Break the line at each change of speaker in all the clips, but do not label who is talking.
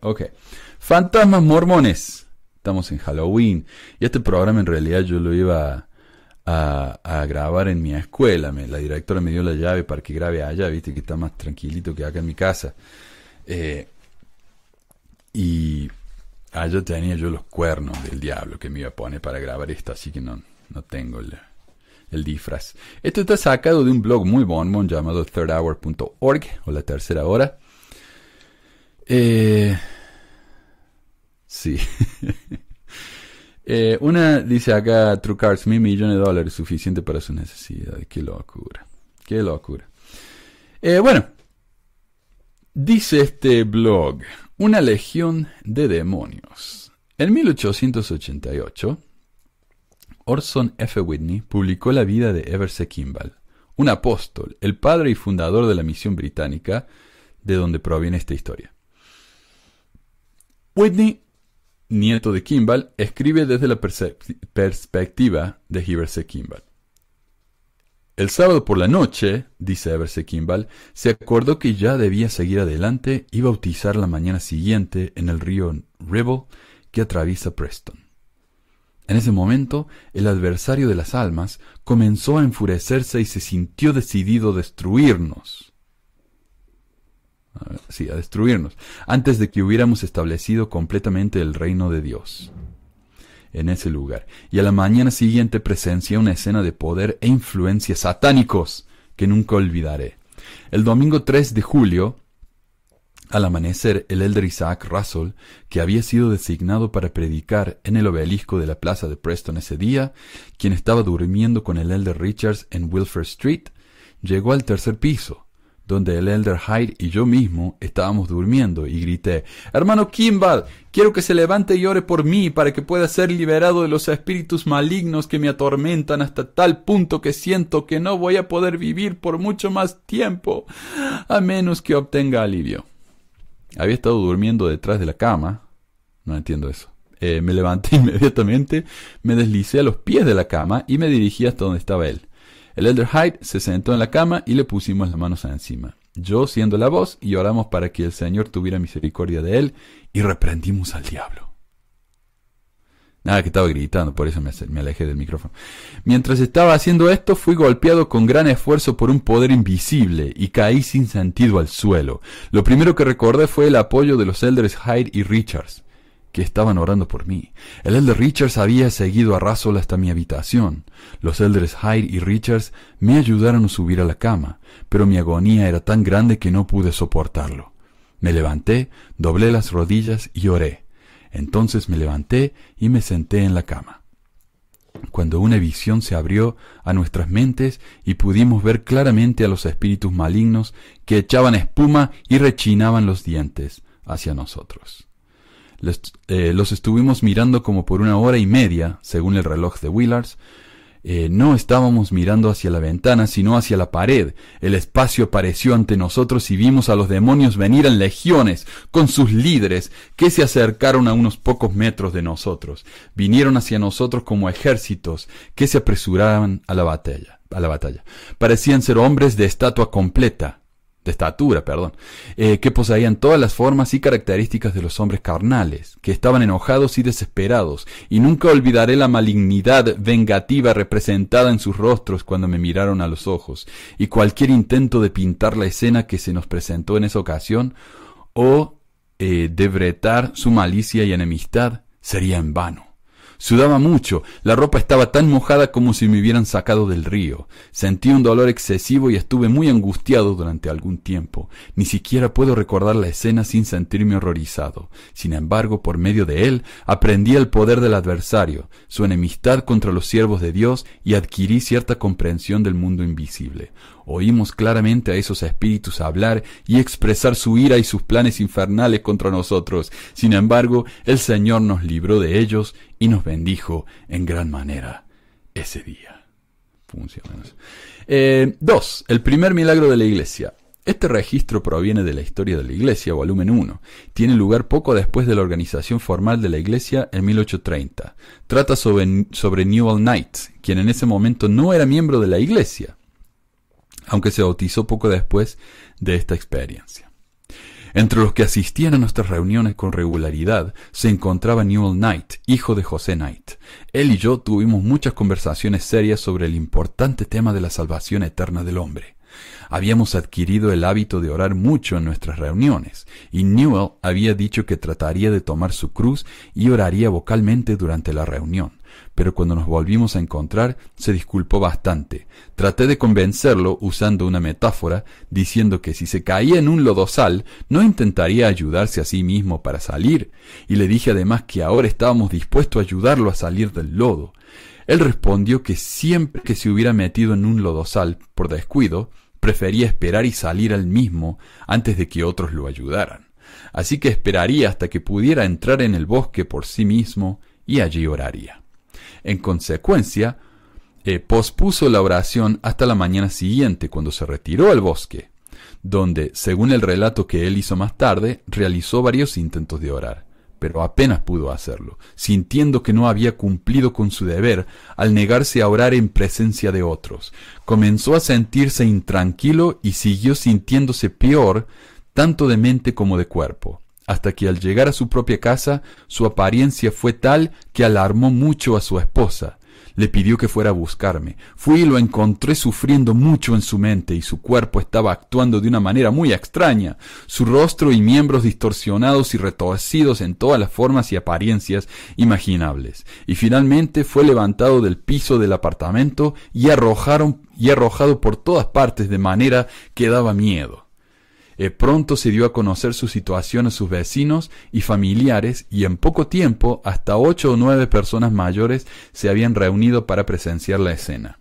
Ok. Fantasmas mormones. Estamos en Halloween. Y este programa en realidad yo lo iba a, grabar en mi escuela. Me, la directora me dio la llave para que grabe allá, viste, que está más tranquilito que acá en mi casa. Eh, y allá tenía yo los cuernos del diablo que me iba a poner para grabar esto así que no, no tengo el, disfraz. Esto está sacado de un blog muy bueno llamado thirdhour.org o la tercera hora. Eh, sí. Eh, una dice acá, True Cards, mil millones de dólares, suficiente para sus necesidad, Qué locura. Qué locura. Eh, bueno, dice este blog, una legión de demonios. En 1888, Orson F. Whitney publicó la vida de Everse Kimball, un apóstol, el padre y fundador de la misión británica, de donde proviene esta historia. Whitney, nieto de Kimball, escribe desde la perspectiva de C. Kimball. El sábado por la noche, dice C. Kimball, se acordó que ya debía seguir adelante y bautizar la mañana siguiente en el río Ribble que atraviesa Preston. En ese momento, el adversario de las almas comenzó a enfurecerse y se sintió decidido a destruirnos a destruirnos, antes de que hubiéramos establecido completamente el reino de Dios en ese lugar. Y a la mañana siguiente presencié una escena de poder e influencia satánicos que nunca olvidaré. El domingo 3 de julio, al amanecer, el elder Isaac Russell, que había sido designado para predicar en el obelisco de la plaza de Preston ese día, quien estaba durmiendo con el elder Richards en Wilford Street, llegó al tercer piso donde el Elder Hyde y yo mismo estábamos durmiendo, y grité Hermano Kimball, quiero que se levante y ore por mí para que pueda ser liberado de los espíritus malignos que me atormentan hasta tal punto que siento que no voy a poder vivir por mucho más tiempo, a menos que obtenga alivio. Había estado durmiendo detrás de la cama. No entiendo eso. Eh, me levanté inmediatamente, me deslicé a los pies de la cama y me dirigí hasta donde estaba él. El elder Hyde se sentó en la cama y le pusimos las manos encima. Yo siendo la voz y oramos para que el Señor tuviera misericordia de él y reprendimos al diablo. Nada, ah, que estaba gritando, por eso me, alejé del micrófono. Mientras estaba haciendo esto, fui golpeado con gran esfuerzo por un poder invisible y caí sin sentido al suelo. Lo primero que recordé fue el apoyo de los elders Hyde y Richards estaban orando por mí. El elder Richards había seguido a Russell hasta mi habitación. Los elders Hyde y Richards me ayudaron a subir a la cama, pero mi agonía era tan grande que no pude soportarlo. Me levanté, doblé las rodillas y oré. Entonces me levanté y me senté en la cama. Cuando una visión se abrió a nuestras mentes y pudimos ver claramente a los espíritus malignos que echaban espuma y rechinaban los dientes hacia nosotros. Eh, los estuvimos mirando como por una hora y media, según el reloj de Willards. Eh, no estábamos mirando hacia la ventana, sino hacia la pared. El espacio apareció ante nosotros y vimos a los demonios venir en legiones, con sus líderes, que se acercaron a unos pocos metros de nosotros. Vinieron hacia nosotros como ejércitos que se apresuraban a la batalla. A la batalla. Parecían ser hombres de estatua completa, estatura, perdón, eh, que poseían todas las formas y características de los hombres carnales, que estaban enojados y desesperados, y nunca olvidaré la malignidad vengativa representada en sus rostros cuando me miraron a los ojos, y cualquier intento de pintar la escena que se nos presentó en esa ocasión, o eh, de bretar su malicia y enemistad, sería en vano. Sudaba mucho, la ropa estaba tan mojada como si me hubieran sacado del río. Sentí un dolor excesivo y estuve muy angustiado durante algún tiempo. Ni siquiera puedo recordar la escena sin sentirme horrorizado. Sin embargo, por medio de él, aprendí el poder del adversario, su enemistad contra los siervos de Dios y adquirí cierta comprensión del mundo invisible. Oímos claramente a esos espíritus hablar y expresar su ira y sus planes infernales contra nosotros. Sin embargo, el Señor nos libró de ellos y nos bendijo en gran manera ese día. 2. Eh, el primer milagro de la iglesia. Este registro proviene de la Historia de la Iglesia, volumen 1. Tiene lugar poco después de la organización formal de la Iglesia en 1830. Trata sobre, sobre Newell Knight, quien en ese momento no era miembro de la Iglesia aunque se bautizó poco después de esta experiencia. Entre los que asistían a nuestras reuniones con regularidad se encontraba Newell Knight, hijo de José Knight. Él y yo tuvimos muchas conversaciones serias sobre el importante tema de la salvación eterna del hombre. Habíamos adquirido el hábito de orar mucho en nuestras reuniones, y Newell había dicho que trataría de tomar su cruz y oraría vocalmente durante la reunión pero cuando nos volvimos a encontrar se disculpó bastante. Traté de convencerlo usando una metáfora, diciendo que si se caía en un lodosal no intentaría ayudarse a sí mismo para salir, y le dije además que ahora estábamos dispuestos a ayudarlo a salir del lodo. Él respondió que siempre que se hubiera metido en un lodosal por descuido, prefería esperar y salir al mismo antes de que otros lo ayudaran. Así que esperaría hasta que pudiera entrar en el bosque por sí mismo y allí oraría. En consecuencia, eh, pospuso la oración hasta la mañana siguiente, cuando se retiró al bosque, donde, según el relato que él hizo más tarde, realizó varios intentos de orar, pero apenas pudo hacerlo, sintiendo que no había cumplido con su deber al negarse a orar en presencia de otros. Comenzó a sentirse intranquilo y siguió sintiéndose peor, tanto de mente como de cuerpo hasta que al llegar a su propia casa su apariencia fue tal que alarmó mucho a su esposa. Le pidió que fuera a buscarme. Fui y lo encontré sufriendo mucho en su mente y su cuerpo estaba actuando de una manera muy extraña. Su rostro y miembros distorsionados y retorcidos en todas las formas y apariencias imaginables. Y finalmente fue levantado del piso del apartamento y, arrojaron, y arrojado por todas partes de manera que daba miedo. Eh, pronto se dio a conocer su situación a sus vecinos y familiares y en poco tiempo hasta ocho o nueve personas mayores se habían reunido para presenciar la escena.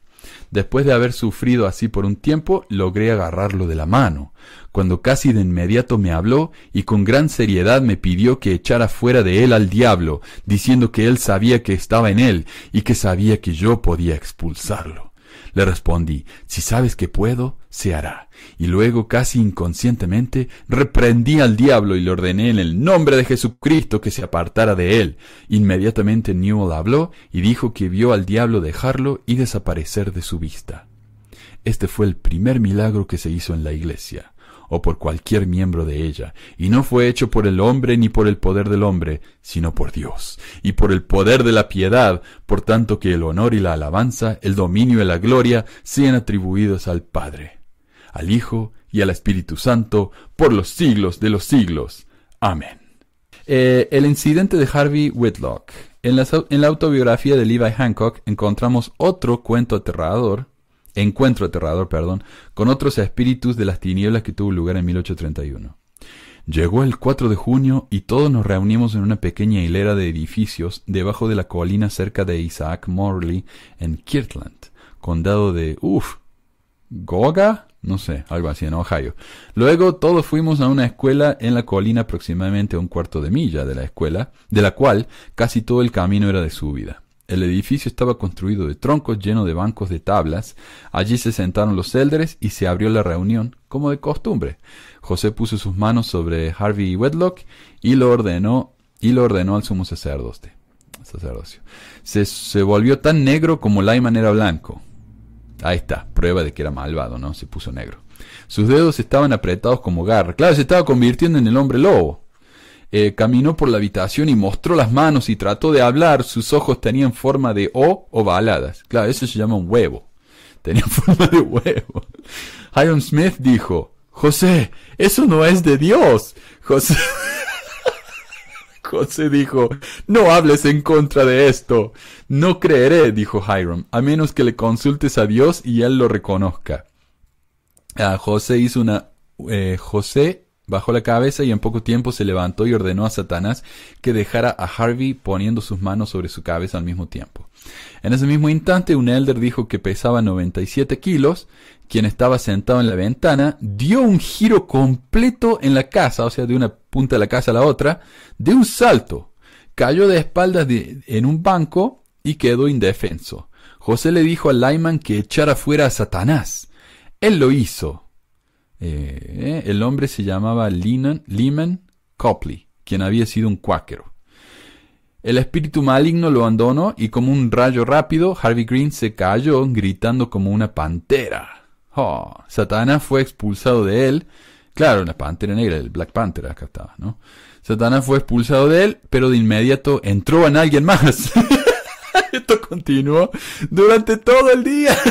Después de haber sufrido así por un tiempo, logré agarrarlo de la mano, cuando casi de inmediato me habló y con gran seriedad me pidió que echara fuera de él al diablo, diciendo que él sabía que estaba en él y que sabía que yo podía expulsarlo. Le respondí, si sabes que puedo, se hará. Y luego, casi inconscientemente, reprendí al diablo y le ordené en el nombre de Jesucristo que se apartara de él. Inmediatamente Newell habló y dijo que vio al diablo dejarlo y desaparecer de su vista. Este fue el primer milagro que se hizo en la iglesia o por cualquier miembro de ella, y no fue hecho por el hombre ni por el poder del hombre, sino por Dios, y por el poder de la piedad, por tanto que el honor y la alabanza, el dominio y la gloria sean atribuidos al Padre, al Hijo y al Espíritu Santo, por los siglos de los siglos. Amén. Eh, el incidente de Harvey Whitlock. En la, en la autobiografía de Levi Hancock encontramos otro cuento aterrador encuentro aterrador, perdón, con otros espíritus de las tinieblas que tuvo lugar en 1831. Llegó el 4 de junio y todos nos reunimos en una pequeña hilera de edificios debajo de la colina cerca de Isaac Morley en Kirtland, condado de... uff, Goga? No sé, algo así en Ohio. Luego todos fuimos a una escuela en la colina aproximadamente a un cuarto de milla de la escuela, de la cual casi todo el camino era de subida. El edificio estaba construido de troncos lleno de bancos de tablas. Allí se sentaron los célderes y se abrió la reunión, como de costumbre. José puso sus manos sobre Harvey y lo ordenó, y lo ordenó al sumo sacerdote. Se, se volvió tan negro como Lyman era blanco. Ahí está, prueba de que era malvado, ¿no? Se puso negro. Sus dedos estaban apretados como garra. Claro, se estaba convirtiendo en el hombre lobo. Eh, caminó por la habitación y mostró las manos y trató de hablar. Sus ojos tenían forma de O ovaladas. Claro, eso se llama un huevo. Tenía forma de huevo. Hiram Smith dijo, José, eso no es de Dios. José... dijo, no hables en contra de esto. No creeré, dijo Hiram, a menos que le consultes a Dios y él lo reconozca. Ah, José hizo una... Eh, José Bajó la cabeza y en poco tiempo se levantó y ordenó a Satanás que dejara a Harvey poniendo sus manos sobre su cabeza al mismo tiempo. En ese mismo instante un elder dijo que pesaba 97 kilos, quien estaba sentado en la ventana, dio un giro completo en la casa, o sea, de una punta de la casa a la otra, de un salto, cayó de espaldas en un banco y quedó indefenso. José le dijo a Lyman que echara fuera a Satanás. Él lo hizo, eh, eh, el hombre se llamaba Linan, Lehman Copley, quien había sido un cuáquero. El espíritu maligno lo abandonó y como un rayo rápido, Harvey Green se cayó gritando como una pantera. Oh, Satanás fue expulsado de él. Claro, la pantera negra, el Black Panther acá estaba, ¿no? Satanás fue expulsado de él, pero de inmediato entró en alguien más. Esto continuó durante todo el día.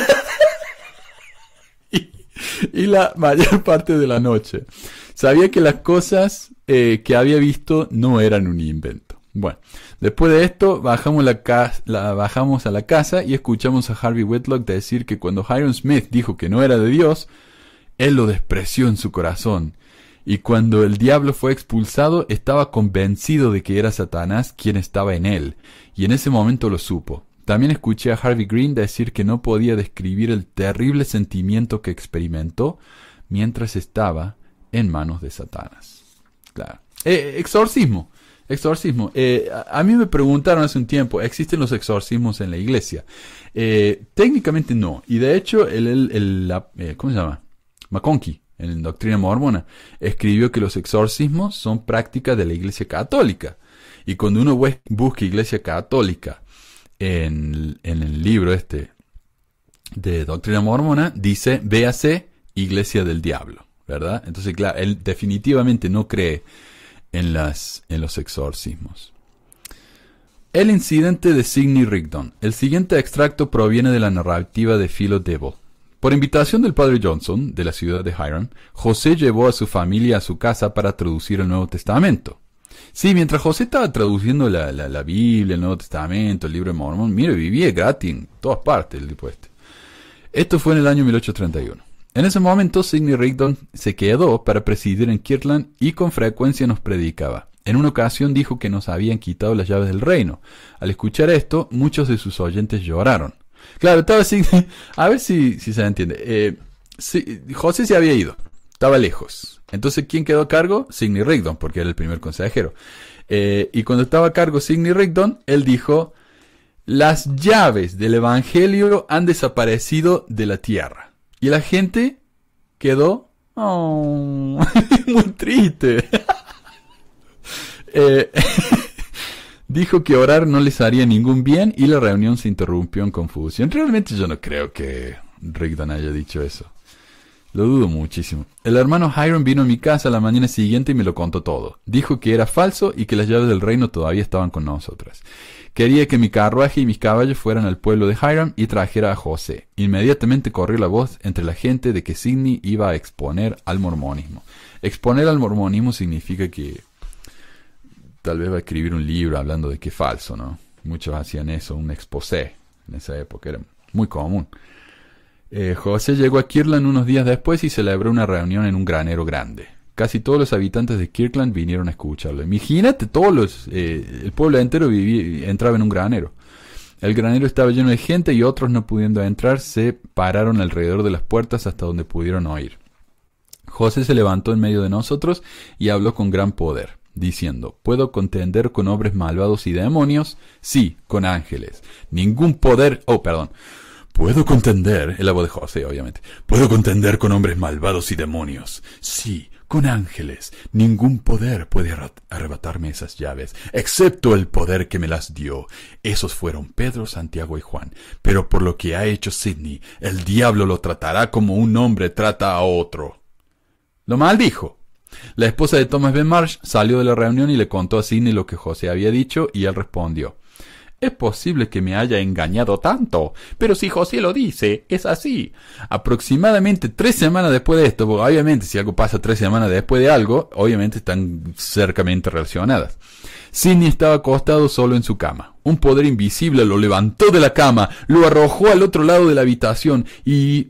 y la mayor parte de la noche. Sabía que las cosas eh, que había visto no eran un invento. Bueno, después de esto bajamos, la bajamos a la casa y escuchamos a Harvey Whitlock decir que cuando Hiram Smith dijo que no era de Dios, él lo despreció en su corazón. Y cuando el diablo fue expulsado, estaba convencido de que era Satanás quien estaba en él, y en ese momento lo supo. También escuché a Harvey Green decir que no podía describir el terrible sentimiento que experimentó mientras estaba en manos de Satanás. Claro. Eh, eh, exorcismo. Exorcismo. Eh, a, mí me preguntaron hace un tiempo, ¿existen los exorcismos en la iglesia? técnicamente no. Y de hecho, el, el, ¿cómo se llama? McConkie, en Doctrina Mormona, escribió que los exorcismos son prácticas de la iglesia católica. Y cuando uno busca iglesia católica en, el libro este de Doctrina Mormona, dice, véase Iglesia del Diablo, ¿verdad? Entonces, claro, él definitivamente no cree en, las, en los exorcismos. El incidente de Sidney Rigdon. El siguiente extracto proviene de la narrativa de Philo Devil. Por invitación del padre Johnson, de la ciudad de Hiram, José llevó a su familia a su casa para traducir el Nuevo Testamento. Sí, mientras José estaba traduciendo la, Biblia, el Nuevo Testamento, el libro de Mormón, mire, vivía gratis en todas partes el tipo este. Esto fue en el año 1831. En ese momento, Sidney Rigdon se quedó para presidir en Kirtland y con frecuencia nos predicaba. En una ocasión dijo que nos habían quitado las llaves del reino. Al escuchar esto, muchos de sus oyentes lloraron. Claro, estaba Sidney. A ver si, si se entiende. Eh, José se había ido. Estaba lejos entonces, ¿quién quedó a cargo? Sidney Rigdon, porque era el primer consejero. Eh, y cuando estaba a cargo Sidney Rigdon, él dijo, las llaves del Evangelio han desaparecido de la tierra. Y la gente quedó oh, muy triste. Eh, dijo que orar no les haría ningún bien y la reunión se interrumpió en confusión. Realmente yo no creo que Rigdon haya dicho eso. Lo dudo muchísimo. El hermano Hiram vino a mi casa la mañana siguiente y me lo contó todo. Dijo que era falso y que las llaves del reino todavía estaban con nosotras. Quería que mi carruaje y mis caballos fueran al pueblo de Hiram y trajera a José. Inmediatamente corrió la voz entre la gente de que Sidney iba a exponer al mormonismo. Exponer al mormonismo significa que tal vez va a escribir un libro hablando de que es falso, ¿no? Muchos hacían eso, un exposé en esa época, era muy común. Eh, José llegó a Kirkland unos días después y celebró una reunión en un granero grande. Casi todos los habitantes de Kirkland vinieron a escucharlo. Imagínate, todos los, eh, el pueblo entero vivía, entraba en un granero. El granero estaba lleno de gente y otros no pudiendo entrar se pararon alrededor de las puertas hasta donde pudieron oír. José se levantó en medio de nosotros y habló con gran poder, diciendo, ¿puedo contender con hombres malvados y demonios? Sí, con ángeles. Ningún poder... Oh, perdón. Puedo contender, el abogado de José, obviamente. Puedo contender con hombres malvados y demonios. Sí, con ángeles. Ningún poder puede arrebatarme esas llaves, excepto el poder que me las dio. Esos fueron Pedro, Santiago y Juan. Pero por lo que ha hecho Sidney, el diablo lo tratará como un hombre trata a otro. Lo mal dijo. La esposa de Thomas B. Marsh salió de la reunión y le contó a Sidney lo que José había dicho y él respondió. Es posible que me haya engañado tanto, pero si José lo dice, es así. Aproximadamente tres semanas después de esto, obviamente si algo pasa tres semanas después de algo, obviamente están cercamente relacionadas. Sidney estaba acostado solo en su cama. Un poder invisible lo levantó de la cama, lo arrojó al otro lado de la habitación y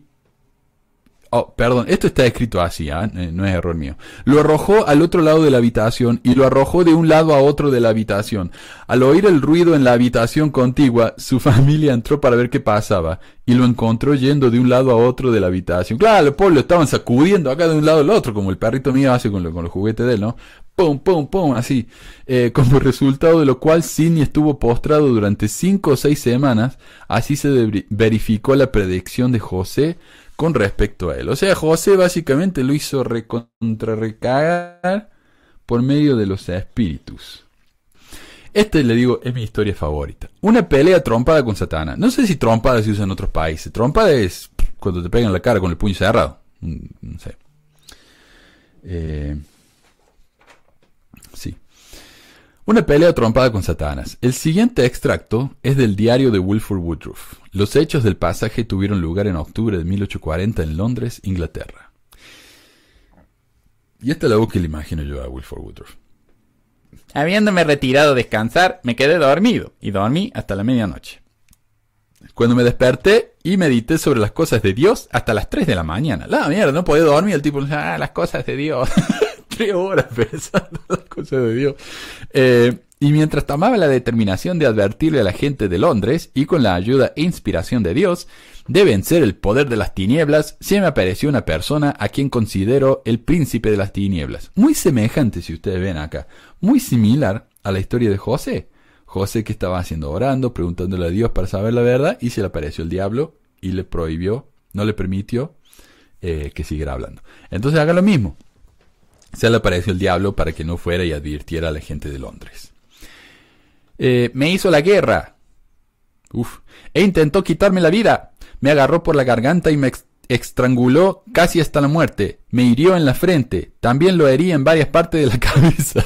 Oh, perdón, esto está escrito así, ¿ah? no es error mío. Lo arrojó al otro lado de la habitación y lo arrojó de un lado a otro de la habitación. Al oír el ruido en la habitación contigua, su familia entró para ver qué pasaba y lo encontró yendo de un lado a otro de la habitación. Claro, el pueblos estaban sacudiendo acá de un lado al otro, como el perrito mío hace con, los juguetes de él, ¿no? pum, pum, pum, así. Eh, como resultado de lo cual Sidney estuvo postrado durante cinco o seis semanas, así se verificó la predicción de José con respecto a él. O sea, José básicamente lo hizo recontrarrecagar por medio de los espíritus. Este, le digo, es mi historia favorita. Una pelea trompada con Satana. No sé si trompada se usa en otros países. Trompada es cuando te pegan la cara con el puño cerrado. Mm, no sé. Eh, sí. Una pelea trompada con Satanás. El siguiente extracto es del diario de Wilford Woodruff. Los hechos del pasaje tuvieron lugar en octubre de 1840 en Londres, Inglaterra. Y esta es la voz que le imagino yo a Wilford Woodruff. Habiéndome retirado a descansar, me quedé dormido y dormí hasta la medianoche. Cuando me desperté y medité sobre las cosas de Dios hasta las 3 de la mañana. La mierda, no podía dormir, el tipo, ah, las cosas de Dios. horas de Dios. Eh, y mientras tomaba la determinación de advertirle a la gente de Londres, y con la ayuda e inspiración de Dios, de vencer el poder de las tinieblas, se me apareció una persona a quien considero el príncipe de las tinieblas. Muy semejante, si ustedes ven acá, muy similar a la historia de José. José que estaba haciendo orando, preguntándole a Dios para saber la verdad, y se le apareció el diablo y le prohibió, no le permitió eh, que siguiera hablando. Entonces haga lo mismo se le apareció el diablo para que no fuera y advirtiera a la gente de Londres. Eh, me hizo la guerra. Uf. E intentó quitarme la vida. Me agarró por la garganta y me, estranguló casi hasta la muerte, me hirió en la frente, también lo herí en varias partes de la cabeza.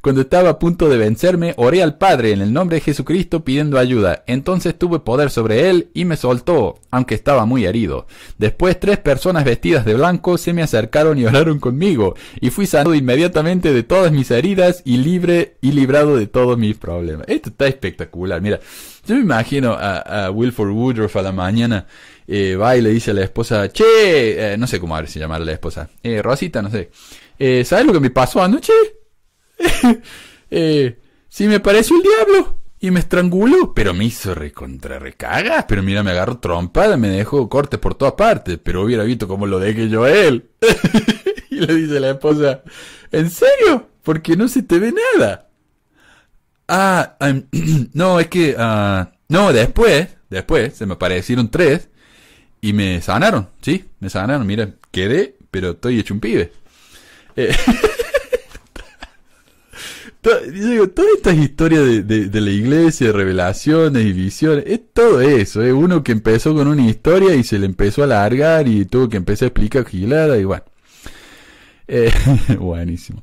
Cuando estaba a punto de vencerme, oré al Padre en el nombre de Jesucristo pidiendo ayuda. Entonces tuve poder sobre él y me soltó, aunque estaba muy herido. Después tres personas vestidas de blanco se me acercaron y oraron conmigo, y fui sanado inmediatamente de todas mis heridas y libre y librado de todos mis problemas. Esto está espectacular, mira. Yo me imagino a, a Wilford Woodruff a la mañana eh, va y le dice a la esposa, che, eh, no sé cómo a ver si llamar a la esposa, eh, Rosita, no sé, ¿sabes lo que me pasó anoche? si me pareció el diablo y me estranguló, pero me hizo recontra recagas, pero mira, me agarro trompa... me dejó cortes por todas partes, pero hubiera visto cómo lo dejé yo a él. y le dice a la esposa, ¿en serio? Porque no se te ve nada. Ah, no, es que... Ah, no, después, después, se me aparecieron tres y me sanaron, ¿sí? Me sanaron, mira, quedé, pero estoy hecho un pibe. Eh, todas estas historias de, de, la iglesia, de revelaciones y visiones, es todo eso. Es uno que empezó con una historia y se le empezó a alargar y tuvo que empezar a explicar gilada y bueno. buenísimo.